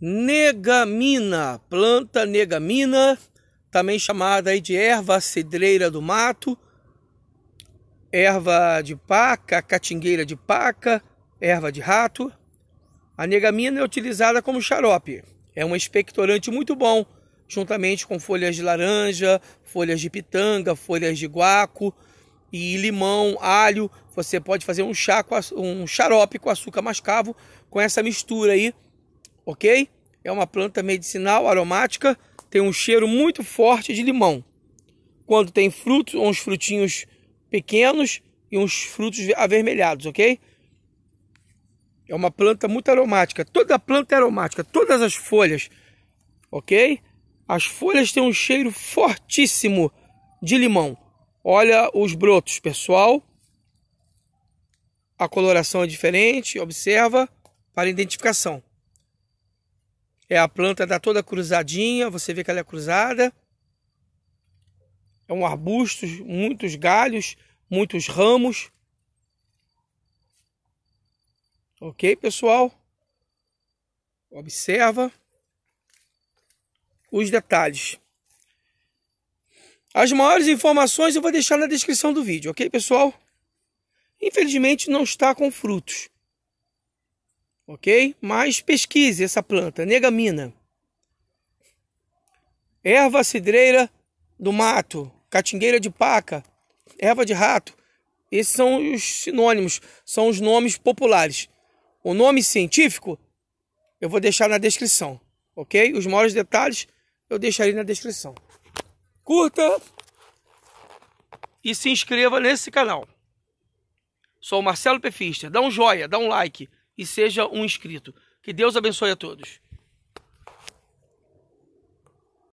negamina, planta negamina, também chamada aí de erva cedreira do mato, erva de paca, catingueira de paca, erva de rato. A negamina é utilizada como xarope. É um expectorante muito bom, juntamente com folhas de laranja, folhas de pitanga, folhas de guaco e limão, alho. Você pode fazer um chá com um xarope com açúcar mascavo com essa mistura aí ok? É uma planta medicinal, aromática, tem um cheiro muito forte de limão. Quando tem frutos, uns frutinhos pequenos e uns frutos avermelhados, ok? É uma planta muito aromática. Toda planta é aromática, todas as folhas, ok? As folhas têm um cheiro fortíssimo de limão. Olha os brotos, pessoal. A coloração é diferente, observa para identificação. É a planta da toda cruzadinha, você vê que ela é cruzada. É um arbusto, muitos galhos, muitos ramos. Ok, pessoal? Observa os detalhes. As maiores informações eu vou deixar na descrição do vídeo, ok, pessoal? Infelizmente não está com frutos ok? Mas pesquise essa planta, negamina. Erva cidreira do mato, catingueira de paca, erva de rato. Esses são os sinônimos, são os nomes populares. O nome científico eu vou deixar na descrição, ok? Os maiores detalhes eu deixarei na descrição. Curta e se inscreva nesse canal. Sou o Marcelo Pefista. Dá um joia, dá um like e seja um inscrito. Que Deus abençoe a todos.